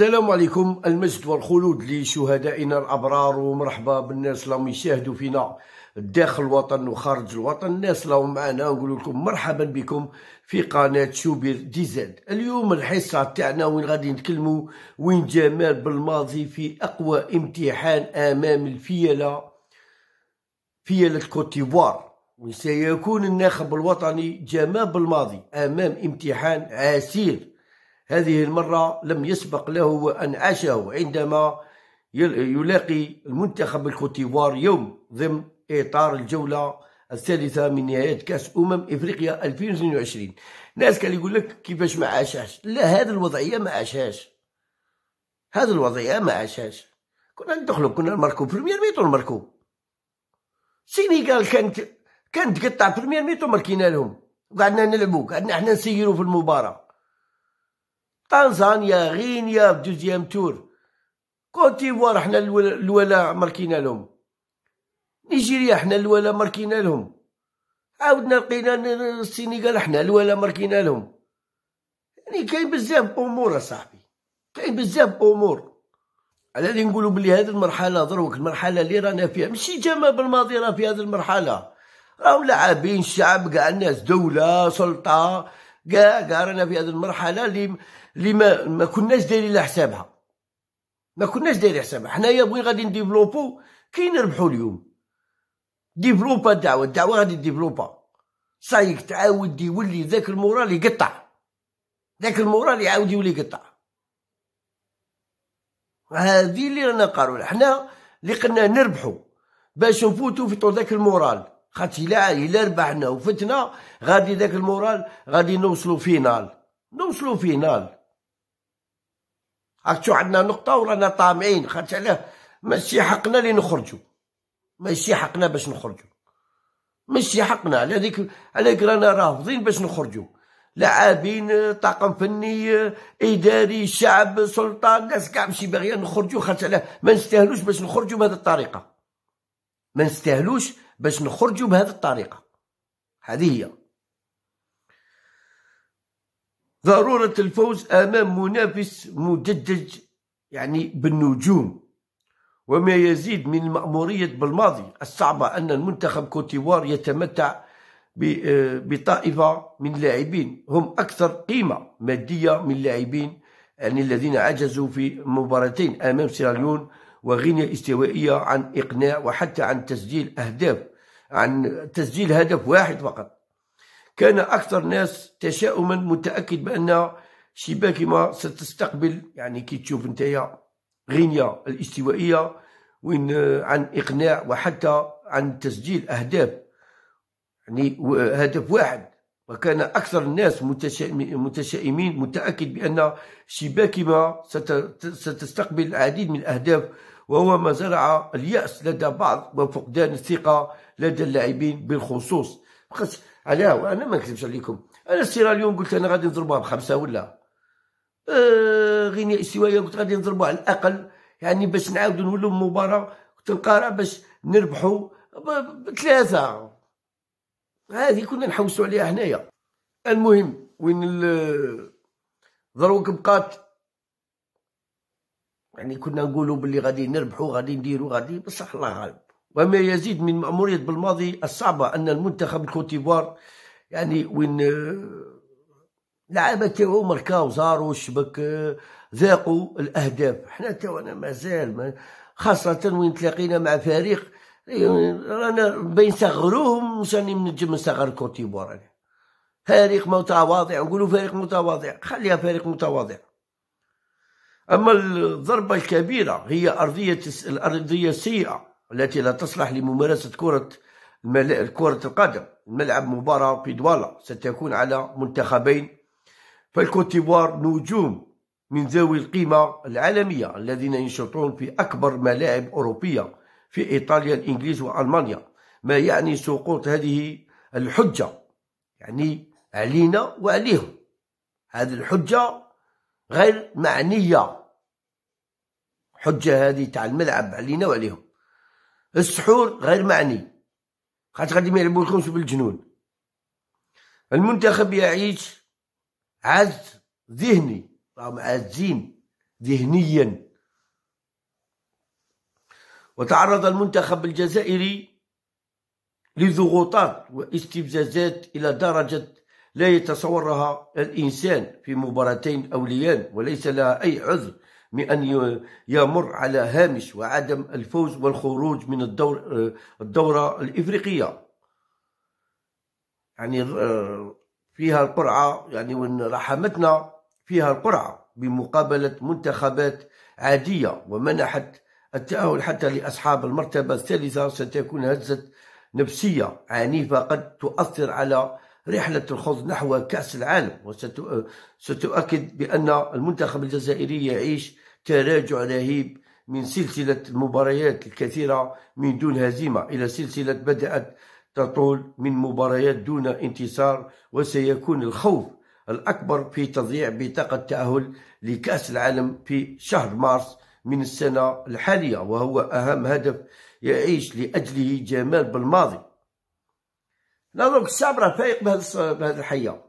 السلام عليكم المجد والخلود لشهدائنا الابرار ومرحبا بالناس اللي يشاهدوا فينا داخل الوطن وخارج الوطن الناس اللي معنا نقول لكم مرحبا بكم في قناه شوبير دي زاد اليوم الحصه تاعنا وين غادي نتكلموا وين جمال بالماضي في اقوى امتحان امام الفيله فيله كوتيفوار وسيكون الناخب الوطني جمال بالماضي امام امتحان عسير هذه المرة لم يسبق له أن عاشه عندما يلاقي المنتخب الكوتيفوار يوم ضمن إطار الجولة الثالثة من نهاية كأس أمم إفريقيا 2022 ناس كان يقول لك كيفاش ما عاشاش لا هذه الوضعية ما عاشاش هذه الوضعية ما عاشاش كنا ندخلوا كنا نماركو بريمير ميتو نماركو سينيغال كانت كانت تقطع بريمير ميتو ماركينا لهم قعدنا نلعبوا قعدنا احنا نسيروا في المباراة تنزانيا غينيا دوزيام تور كوتيفوار حنا الولا ماركينا لهم نيجيريا حنا الولا ماركينا لهم عاودنا لقينا السينيغال حنا الولا ماركينا لهم يعني كاين بزاف امور اصاحبي كاين بزاف امور على اللي نقولوا بلي هذه المرحله دروك المرحله اللي رانا فيها ماشي جاما بالماضي راه في هذه المرحله راهم لاعبين الشعب كاع الناس دوله سلطه كاع كاع رانا في هذه المرحله اللي اللي ما, ما كناش دايرين لها حسابها ما كناش دايرين حسابها حنايا بغينا غادي نديفلوبو كي نربحوا اليوم ديفلوبا الدعوه الدعوه غادي ديفلوبا صايك تعاود يولي ذاك المورال يقطع ذاك المورال يعاود يولي يقطع هذه اللي رانا قالوا حنا اللي قلنا نربحوا باش نفوتوا في طور ذاك المورال خاطر الا الا ربحنا وفتنا غادي ذاك المورال غادي نوصلوا فينال نوصلوا فينال هاكتو عندنا نقطه ورانا طامعين خاطر علاه ماشي حقنا اللي نخرجوا ماشي حقنا باش نخرجوا ماشي حقنا على ديك على ديك رانا رافضين باش نخرجوا لاعبين طاقم فني اداري شعب سلطان ناس كاع ماشي باغيين نخرجوا خاطر علاه ما نستاهلوش باش نخرجوا بهذه الطريقه ما نستاهلوش باش نخرجوا بهذه الطريقه هذه هي ضرورة الفوز أمام منافس مجدد يعني بالنجوم وما يزيد من المأمورية بالماضي الصعبة أن المنتخب كوتيوار يتمتع آه، بطائفة من لاعبين هم أكثر قيمة مادية من لاعبين يعني الذين عجزوا في مباراتين أمام سيراليون وغنية استوائية عن إقناع وحتى عن تسجيل أهداف عن تسجيل هدف واحد فقط كان أكثر ناس تشاؤما متأكد بأن ما ستستقبل يعني كي تشوف انت غينيا الاستوائية وين عن إقناع وحتى عن تسجيل أهداف يعني هدف واحد وكان أكثر الناس متشائمين متأكد بأن شباكما ستستقبل العديد من الأهداف وهو ما زرع اليأس لدى بعض وفقدان الثقة لدى اللاعبين بالخصوص بقيت علاه وأنا ما نكذبش عليكم أنا السيرة اليوم قلت أنا غادي نضربها بخمسة ولا آه غينيا استوايا قلت غادي نضربها على الأقل يعني باش نعاودوا نولوا المباراة كنت نقارع باش نربحوا بثلاثة هذه كنا نحوسوا عليها حنايا المهم وين دروك بقات يعني كنا نقولوا باللي غادي نربحوا غادي نديروا غادي بصح الله غالب وما يزيد من مأمورية بالماضي الصعبة أن المنتخب الكوتيفوار يعني وين لعابة تاعو مركاو زارو الشبك ذاقوا الأهداف حنا تاعنا مازال خاصة وين تلاقينا مع فريق رانا بين صغروهم مشاني منجم نصغر كوت ديفوار فريق متواضع نقولوا فريق متواضع خليها فريق متواضع اما الضربه الكبيره هي ارضيه الارضيه السيئه التي لا تصلح لممارسه كره كره القدم ملعب مباراه في دوالا ستكون على منتخبين فالكوت ديفوار نجوم من ذوي القيمه العالميه الذين ينشطون في اكبر ملاعب اوروبيه في إيطاليا الإنجليز وألمانيا ما يعني سقوط هذه الحجة يعني علينا وعليهم هذه الحجة غير معنية حجة هذه تاع الملعب علينا وعليهم السحور غير معني خاطر غادي يلعبوا الخمس بالجنون المنتخب يعيش عز ذهني راهم عازين ذهنيا وتعرض المنتخب الجزائري لضغوطات واستفزازات إلى درجة لا يتصورها الإنسان في مباراتين أوليان وليس لها أي عذر من أن يمر على هامش وعدم الفوز والخروج من الدور الدورة الإفريقية يعني آه، فيها القرعة يعني وإن رحمتنا فيها القرعة بمقابلة منتخبات عادية ومنحت التأهل حتى لأصحاب المرتبة الثالثة ستكون هزة نفسية عنيفة قد تؤثر على رحلة الخوض نحو كأس العالم وستؤكد بأن المنتخب الجزائري يعيش تراجع رهيب من سلسلة المباريات الكثيرة من دون هزيمة إلى سلسلة بدأت تطول من مباريات دون انتصار وسيكون الخوف الأكبر في تضييع بطاقة التأهل لكأس العالم في شهر مارس من السنة الحالية وهو أهم هدف يعيش لأجله جمال بالماضي نعم، لا الشعب راه فايق بهذه الحية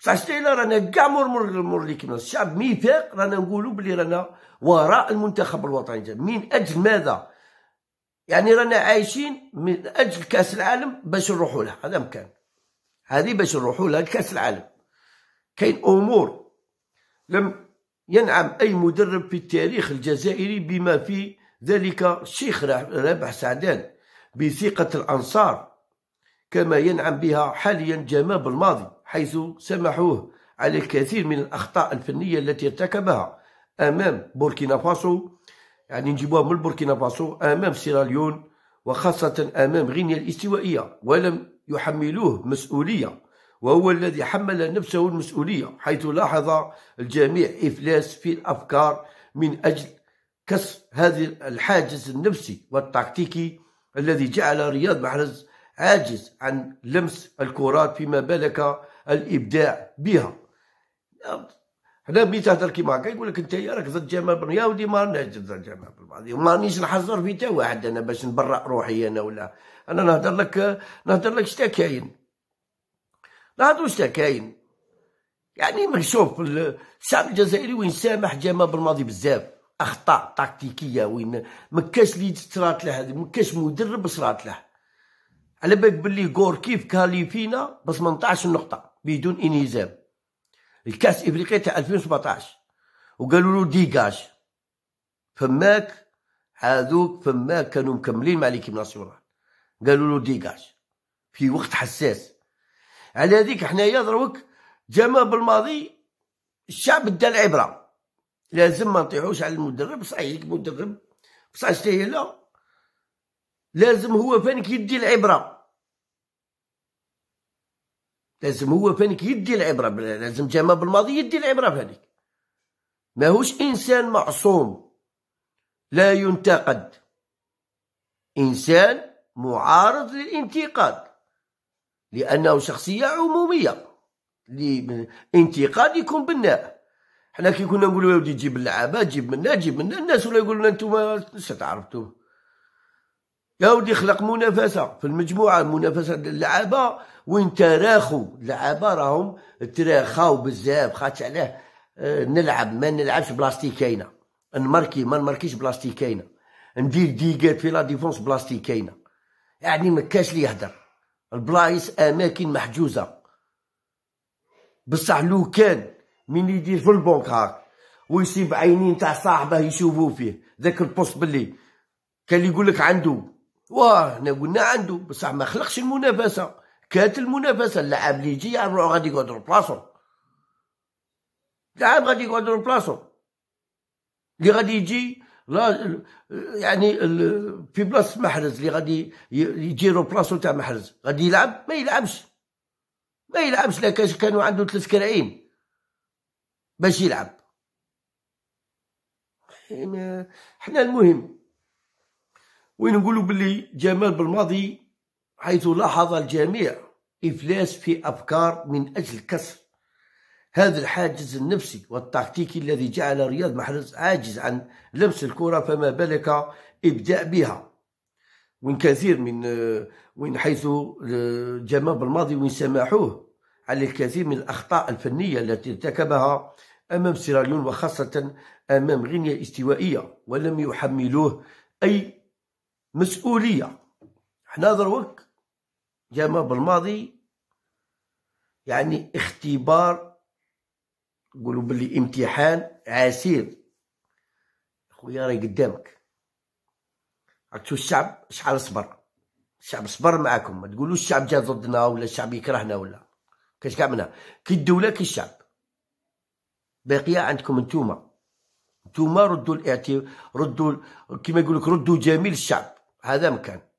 بصح شتينا رانا كاع مور مور اللي كنا الشعب مي رانا نقولوا بلي رانا وراء المنتخب الوطني من أجل ماذا يعني رانا عايشين من أجل كأس العالم باش نروحوا له هذا مكان هذه باش نروحوا لها لكأس العالم كاين أمور لم ينعم أي مدرب في التاريخ الجزائري بما في ذلك الشيخ رابح سعدان بثقة الأنصار كما ينعم بها حاليا جماب الماضي حيث سمحوه على الكثير من الأخطاء الفنية التي ارتكبها أمام بوركينا فاسو يعني نجيبوها من بوركينا فاسو أمام سيراليون وخاصة أمام غينيا الاستوائية ولم يحملوه مسؤولية وهو الذي حمل نفسه المسؤولية حيث لاحظ الجميع إفلاس في الأفكار من أجل كسر هذه الحاجز النفسي والتكتيكي الذي جعل رياض محرز عاجز عن لمس الكرات فيما بالك الابداع بها هنا ملي هدر كيما هكا يقول لك انت راك ضد جمال بن ياودي ما راناش ضد جمال بن ما مانيش نحذر في حتى واحد انا باش نبرأ روحي انا ولا انا نهضر لك نهضر لك شتا كاين نهضروش تا كاين يعني ما شوف الشعب الجزائري وين سامح جاما بالماضي بزاف اخطاء تكتيكيه وين ما كاش لي صرات له ما كاش مدرب صرات له على بالك بلي غور كيف كاليفينا ب 18 نقطه بدون انهزام الكاس افريقيا تاع 2017 وقالوا له ديكاج فماك هذوك فماك كانوا مكملين مع ليكيب ناسيونال قالوا له ديكاج في وقت حساس على هذيك حنايا دروك جما بالماضي الشعب دا العبره لازم ما نطيحوش على المدرب صحيح المدرب بصح شتي لا لازم هو فانك يدي العبره لازم هو فانك يدي العبره لازم جما بالماضي يدي العبره فانك ماهوش انسان معصوم لا ينتقد انسان معارض للانتقاد لأنه شخصية عمومية لانتقادكم بالناء حنا كي كنا نقولوا يا ودي جيب اللعابه جيب منا جيب منا الناس ولا يقولوا لنا انتم اش تعرفتوا يا ودي خلق منافسه في المجموعه منافسه اللعابه وين تراخوا اللعابه راهم تراخاو بزاف خاطش عليه آه، نلعب ما نلعبش بلاستي كاينه نماركي ما نماركيش بلاستي كاينه ندير ديكات في لا ديفونس بلاستي كاينه يعني ما كاش لي يهدر البلايص اماكن محجوزه بصح لو كان من يدير في البنك هاك ويصيب عينين تاع صاحبه يشوفوا فيه ذاك البوست باللي كان اللي يقول لك عنده واه حنا قلنا عنده بصح ما خلقش المنافسه كانت المنافسه اللاعب اللي يجي غادي يقعد بلاصو اللاعب غادي يقعد بلاصو اللي غادي يجي لا يعني في بلاصه محرز اللي غادي يديروا بلاصو تاع محرز غادي يلعب ما يلعبش ما يلعبش لا كانوا عنده ثلاث كراعين باش يلعب حنا المهم وين نقولوا باللي جمال بالماضي حيث لاحظ الجميع افلاس في افكار من اجل كسر هذا الحاجز النفسي والتكتيكي الذي جعل رياض محرز عاجز عن لمس الكرة فما بالك إبداء بها وين كثير من وين حيث آه، جمال بالماضي وين سمحوه على الكثير من الأخطاء الفنية التي ارتكبها أمام سيراليون وخاصة أمام غينيا استوائية ولم يحملوه أي مسؤولية حنا دروك جمال بالماضي يعني اختبار نقولوا باللي امتحان عسير خويا راهي قدامك عرفتوا الشعب شحال صبر الشعب صبر معاكم ما تقولوش الشعب جا ضدنا ولا الشعب يكرهنا ولا كاش كاع كي الدوله كي الشعب باقيه عندكم نتوما نتوما ردوا الاعتي ردوا كيما يقول لك ردوا جميل الشعب هذا مكان